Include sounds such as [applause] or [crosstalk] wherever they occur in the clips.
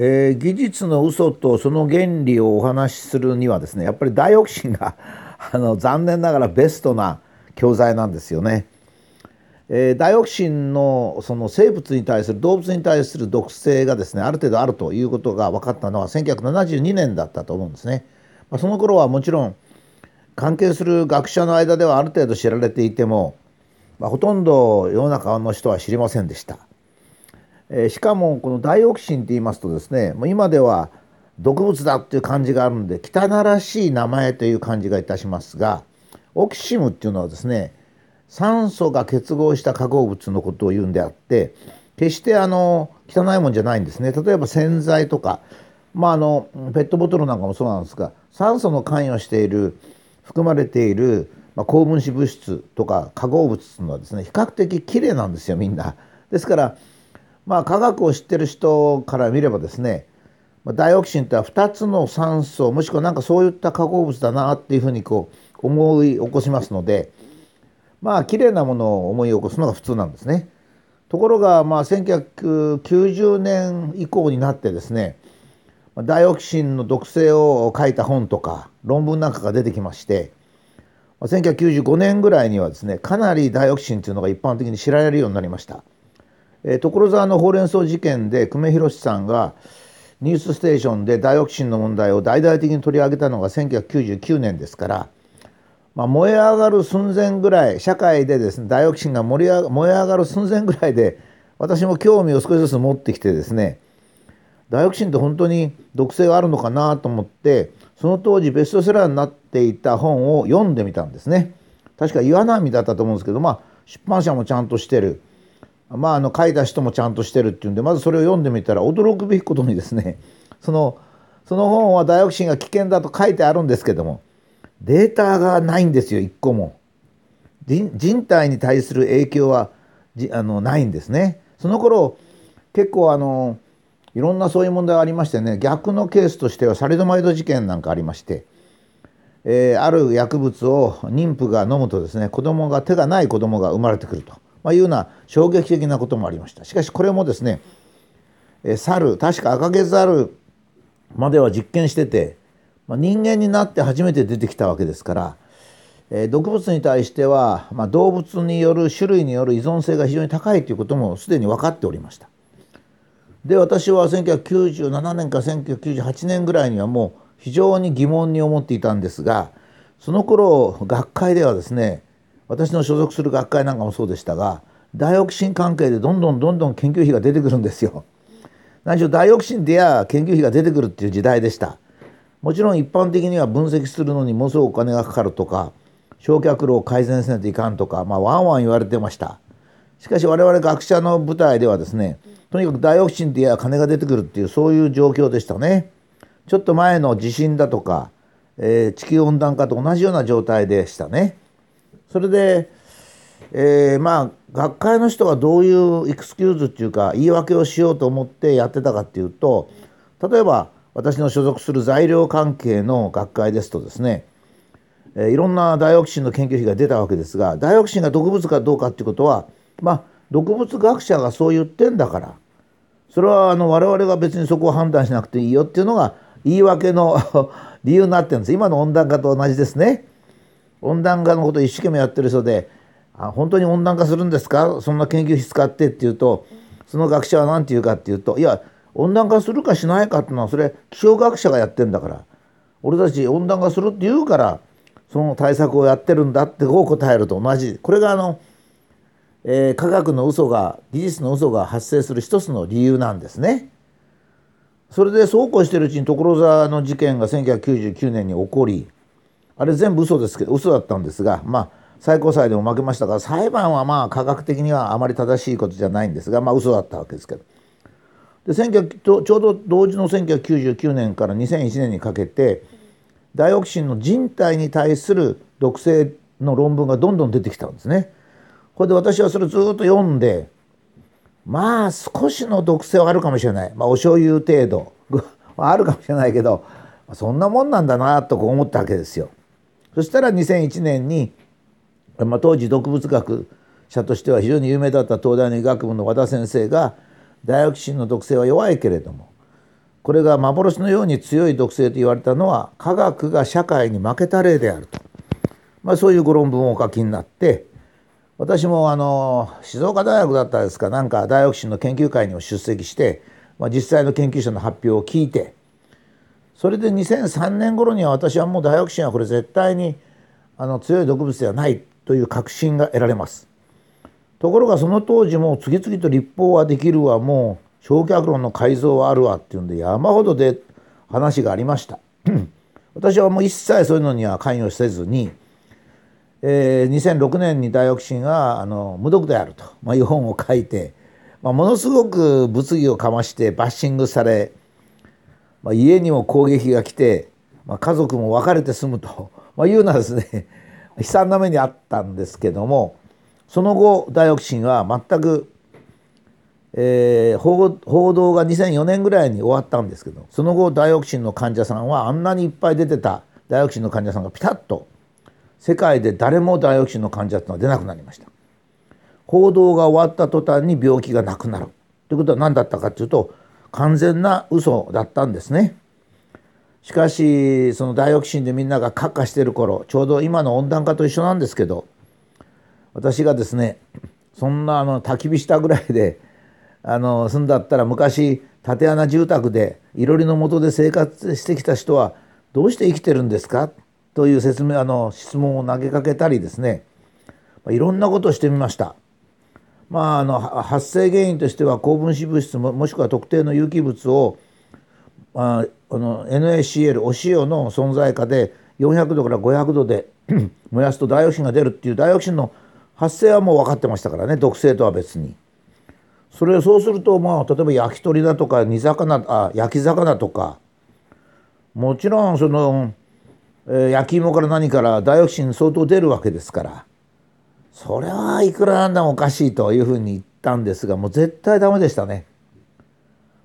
えー、技術の嘘とその原理をお話しするにはですねやっぱりダイオキシンが [laughs] あの残念ながらベストな教材なんですよね。えー、ダイオキシンのその生物に対する動物に対する毒性がですねある程度あるということが分かったのは1972年だったと思うんですね。まあ、その頃はもちろん関係する学者の間ではある程度知られていても、まあ、ほとんど世の中の人は知りませんでした。えしかもこのダイオキシンって言いますとですねもう今では毒物だっていう感じがあるんで汚らしい名前という感じがいたしますがオキシムっていうのはですね酸素が結合した化合物のことを言うんであって決してあの汚いもんじゃないんですね例えば洗剤とか、まあ、あのペットボトルなんかもそうなんですが酸素の関与している含まれている、まあ、高分子物質とか化合物っていうのはですね比較的きれいなんですよみんな。ですからまあ、科学を知ってる人から見ればですねダイオキシンとは2つの酸素もしくは何かそういった化合物だなっていうふうにこう思い起こしますのでまあ綺麗なものを思い起こすのが普通なんですね。ところがまあ1990年以降になってですねダイオキシンの毒性を書いた本とか論文なんかが出てきまして1995年ぐらいにはですねかなりダイオキシンというのが一般的に知られるようになりました。えー、所沢のほうれん草事件で久米宏さんが「ニュースステーション」でダイオキシンの問題を大々的に取り上げたのが1999年ですから、まあ、燃え上がる寸前ぐらい社会でですねダイオキシンが燃え上がる寸前ぐらいで私も興味を少しずつ持ってきてですねダイオキシンって本当に毒性があるのかなと思ってその当時ベストセラーになっていた本を読んでみたんですね。確か岩波だったと思うんですけど、まあ、出版社もちゃんとしてる。まあ、あの書いた人もちゃんとしてるっていうんでまずそれを読んでみたら驚くべきことにですね [laughs] そのその本はダイオキシンが危険だと書いてあるんですけどもデータがないんですよ一個も人体に対する影響はあのないんですねその頃結構あのいろんなそういう問題がありましてね逆のケースとしてはサリドマイド事件なんかありまして、えー、ある薬物を妊婦が飲むとですね子供が手がない子供が生まれてくると。まあ、いうような衝撃的なこともありましたしかしこれもですね猿確か赤毛猿までは実験してて、まあ、人間になって初めて出てきたわけですから、えー、毒物に対しては、まあ、動物による種類による依存性が非常に高いということもすでに分かっておりました。で私は1997年か1998年ぐらいにはもう非常に疑問に思っていたんですがその頃学会ではですね私の所属する学会なんかもそうでしたがダイオキシン関係でどんどんどんどん研究費が出てくるんですよ。何しろダイオキシンでや研究費が出てくるっていう時代でした。もちろん一般的には分析するのにものすごくお金がかかるとか焼却炉を改善せないといかんとか、まあ、ワンワン言われてましたしかし我々学者の舞台ではですねとにかくダイオキシンっていや金が出てくるっていうそういう状況でしたねちょっと前の地震だとか、えー、地球温暖化と同じような状態でしたね。それで、えー、まあ学会の人がどういうエクスキューズっていうか言い訳をしようと思ってやってたかっていうと例えば私の所属する材料関係の学会ですとですね、えー、いろんなダイオキシンの研究費が出たわけですがダイオキシンが毒物かどうかっていうことはまあ毒物学者がそう言ってんだからそれはあの我々が別にそこを判断しなくていいよっていうのが言い訳の [laughs] 理由になってるんです今の温暖化と同じですね。温暖化のことを一生懸命やってる人で「あ本当に温暖化するんですかそんな研究費使って」って言うとその学者は何て言うかっていうと「いや温暖化するかしないかってのはそれ気象学者がやってんだから俺たち温暖化するって言うからその対策をやってるんだ」ってこう答えると同じこれがあの、えー、科学の嘘が技術の嘘が発生する一つの理由なんですね。それでそうこうしてるうちに所沢の事件が1999年に起こりあれ全部嘘ですけど嘘だったんですがまあ最高裁でも負けましたから裁判はまあ科学的にはあまり正しいことじゃないんですがまあ嘘だったわけですけどでちょうど同時の1999年から2001年にかけてダイオキシンの人体に対する毒性の論文がどんどん出てきたんですね。これで私はそれずっと読んでまあ少しの毒性はあるかもしれない、まあ、お醤油程度 [laughs] あるかもしれないけどそんなもんなんだなと思ったわけですよ。そしたら2001年に、まあ、当時毒物学者としては非常に有名だった東大の医学部の和田先生がダイオキシンの毒性は弱いけれどもこれが幻のように強い毒性と言われたのは科学が社会に負けた例であると、まあ、そういうご論文をお書きになって私もあの静岡大学だったですかなんかダイオキシンの研究会にも出席して、まあ、実際の研究者の発表を聞いてそれで2003年頃には私はもうダイオキシンはこれ絶対にあの強い毒物ではないという確信が得られますところがその当時も次々と立法はできるわもう焼却論の改造はあるわっていうんで山ほどで話がありました [clears throat] 私はもう一切そういうのには関与せずに、えー、2006年にダイオキシンあの無毒であると、まあ、本を書いて、まあ、ものすごく物議をかましてバッシングされまあ、家にも攻撃が来て、まあ、家族も別れて住むと、[laughs] まあ、いうのはですね [laughs] 悲惨な目にあったんですけどもその後大躍進は全く、えー、報報道が2004年ぐらいに終わったんですけどその後大躍進の患者さんはあんなにいっぱい出てた大躍進の患者さんがピタッと世界で誰も大躍進の患者っていうのは出なくなりました。報道が終わった途端に病気がなくなるということは何だったかというと完全な嘘だったんですね。しかしその大躍進でみんながカッカしてる頃ちょうど今の温暖化と一緒なんですけど私がですねそんなあの焚き火したぐらいであの住んだったら昔竪穴住宅でいろりの下で生活してきた人はどうして生きてるんですかという説明あの質問を投げかけたりですねいろんなことをしてみました。まあ、あの発生原因としては高分子物質ももしくは特定の有機物をあの NaCl お塩の存在下で400度から500度で [clears throat] 燃やすとダイオキシンが出るっていうダイオキシンの発生はもう分かってましたからね毒性とは別に。それをそうすると、まあ、例えば焼き鳥だとか煮魚あ焼き魚とかもちろんその、えー、焼き芋から何からダイオキシン相当出るわけですから。それはいくらなんでもおかしいというふうに言ったんですがもう絶対ダメでしたね。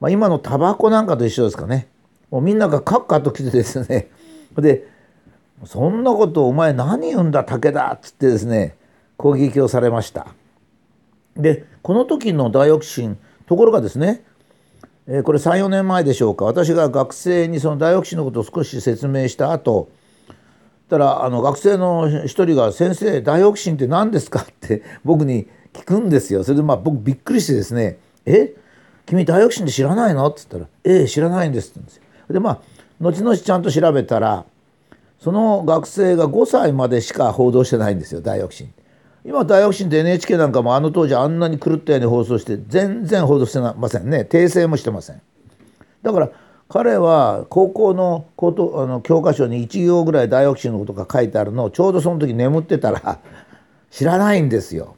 まあ、今のタバコなんかと一緒ですかね。もうみんながカッカと来てですね。で、そんなことお前何言うんだ武田っつってですね、攻撃をされました。で、この時の大躍進、ところがですね、これ3、4年前でしょうか、私が学生にその大躍進のことを少し説明した後、たらあの学生の一人が「先生大オキシンって何ですか?」って僕に聞くんですよ。それでまあ僕びっくりしてですね「え君大オキシンって知らないの?」っつったら「ええ知らないんです」って言うんですよ。でまあ後々ちゃんと調べたらその学生が5歳までしか報道してないんですよ大オキシン。今大オキシンって NHK なんかもあの当時あんなに狂ったように放送して全然報道してませんね訂正もしてません。だから彼は高校のあの教科書に1行ぐらい大学習のことが書いてあるのをちょうどその時眠ってたら [laughs] 知らないんですよ。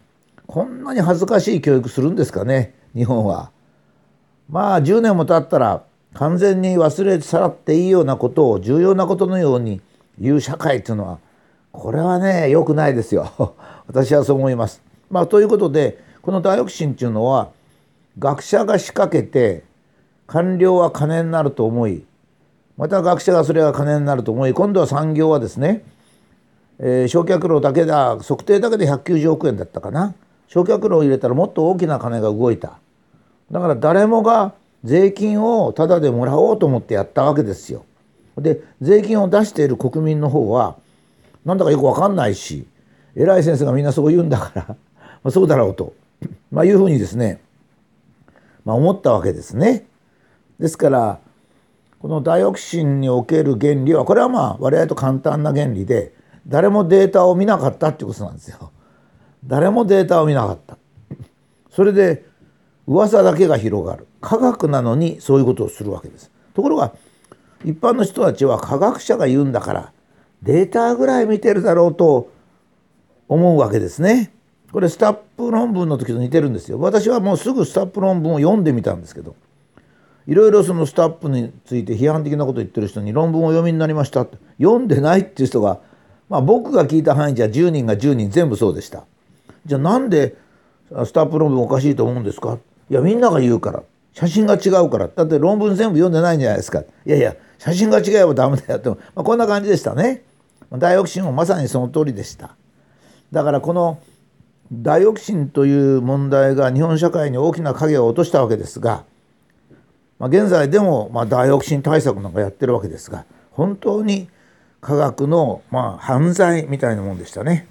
こんなに恥ずかしい教育するんですかね日本は。まあ10年も経ったら完全に忘れ去っていいようなことを重要なことのように言う社会っていうのはこれはね良くないですよ [laughs] 私はそう思います。まあ、ということでこの大躍進っていうのは学者が仕掛けて官僚は金になると思いまた学者がそれが金になると思い今度は産業はですね、えー、焼却炉だけだ測定だけで190億円だったかな焼却炉を入れたらもっと大きな金が動いただから誰もが税金をタダでもらおうと思ってやったわけですよ。で税金を出している国民の方はなんだかよく分かんないし偉い先生がみんなそう言うんだから [laughs] まあそうだろうと、まあ、いうふうにですね、まあ、思ったわけですね。ですからこのダイオキシンにおける原理はこれはまあ我々と簡単な原理で誰もデータを見なかったってことなんですよ。誰もデータを見なかった。それで噂だけが広がる。科学なのにそういうことをするわけです。ところが一般の人たちは科学者が言うんだからデータぐらい見てるだろうと思うわけですね。これスタップ論文の時と似てるんですよ。私はもうすぐスタップ論文を読んでみたんですけど。いろいろそのスタッフについて批判的なことを言ってる人に論文を読みになりました読んでないっていう人が、まあ、僕が聞いた範囲じゃ10人が10人全部そうでしたじゃあなんでスタッフ論文おかしいと思うんですかいやみんなが言うから写真が違うからだって論文全部読んでないんじゃないですかいやいや写真が違えばダメだよって、まあ、こんな感じでしたねダイオキシンもまさにその通りでしただからこのダイオキシンという問題が日本社会に大きな影を落としたわけですがまあ、現在でもまあダイオキシン対策なんかやってるわけですが本当に科学のまあ犯罪みたいなもんでしたね。